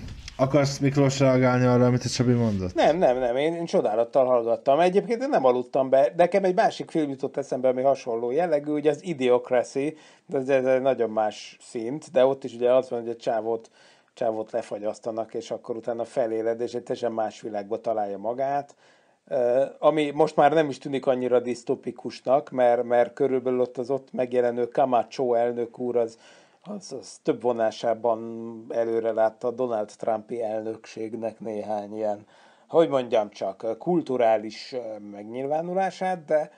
Speaker 3: Akarsz Miklós reagálni arra, amit a Csabi mondott?
Speaker 2: Nem, nem, nem, én, én csodálattal hallgattam. Egyébként én nem aludtam be. Nekem egy másik film jutott eszembe, ami hasonló jellegű, ugye az Idiocracy, ez, ez egy nagyon más szint, de ott is ugye az van, hogy a csávot, csávot lefagyasztanak, és akkor utána feléled, és egy teljesen más világba találja magát. Uh, ami most már nem is tűnik annyira disztopikusnak, mert, mert körülbelül ott az ott megjelenő Camacho elnök úr az, az, az több vonásában előre látta Donald Trumpi elnökségnek néhány ilyen, hogy mondjam csak, kulturális megnyilvánulását, de,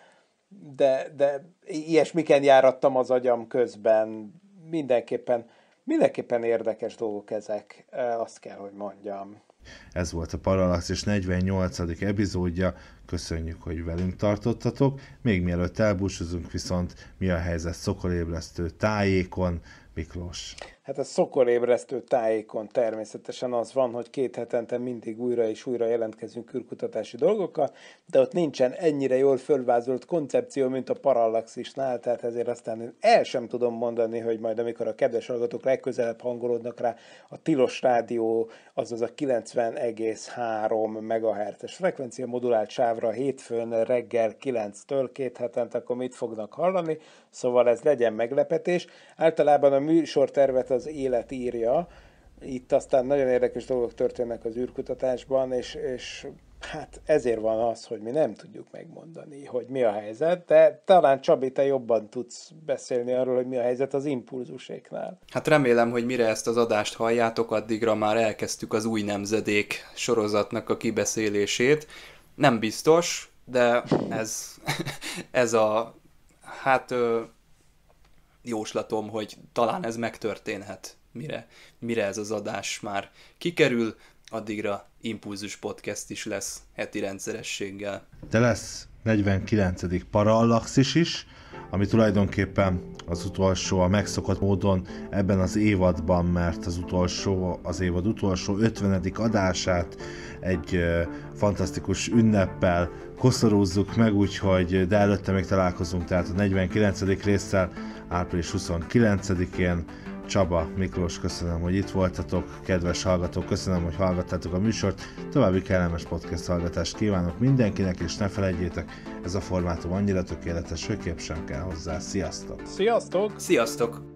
Speaker 2: de, de ilyesmiken járattam az agyam közben, mindenképpen, mindenképpen érdekes dolgok ezek, azt kell, hogy mondjam.
Speaker 3: Ez volt a és 48. epizódja, köszönjük, hogy velünk tartottatok, még mielőtt elbúcsúzunk viszont mi a helyzet szokolébresztő tájékon, be close.
Speaker 2: Hát a szokorébresztő tájékon természetesen az van, hogy két hetente mindig újra és újra jelentkezünk űrkutatási dolgokkal, de ott nincsen ennyire jól fölvázolt koncepció, mint a parallaxisnál, tehát ezért aztán én el sem tudom mondani, hogy majd amikor a kedves hallgatók legközelebb hangolódnak rá, a tilos rádió, azaz a 90,3 MHz-es frekvencia modulált sávra hétfőn reggel 9-től két hetente, akkor mit fognak hallani, szóval ez legyen meglepetés. Általában a műsortervet az élet írja. Itt aztán nagyon érdekes dolgok történnek az űrkutatásban, és, és hát ezért van az, hogy mi nem tudjuk megmondani, hogy mi a helyzet, de talán Csabi, te jobban tudsz beszélni arról, hogy mi a helyzet az impulzuséknál.
Speaker 1: Hát remélem, hogy mire ezt az adást halljátok, addigra már elkezdtük az új nemzedék sorozatnak a kibeszélését. Nem biztos, de ez, ez a hát jóslatom, hogy talán ez megtörténhet, mire, mire ez az adás már kikerül, addigra Impulzus Podcast is lesz heti rendszerességgel.
Speaker 3: De lesz 49. Parallaxis is, ami tulajdonképpen az utolsó a megszokott módon ebben az évadban, mert az utolsó, az évad utolsó 50. adását egy ö, fantasztikus ünneppel koszorúzzuk meg, úgyhogy de előtte még találkozunk, tehát a 49. résszel április 29-én Csaba, Miklós, köszönöm, hogy itt voltatok, kedves hallgatók, köszönöm, hogy hallgattátok a műsort, további kellemes podcast hallgatást kívánok mindenkinek, és ne felejtjétek, ez a formátum annyira tökéletes, hogy kép sem kell hozzá. Sziasztok!
Speaker 2: Sziasztok!
Speaker 1: Sziasztok!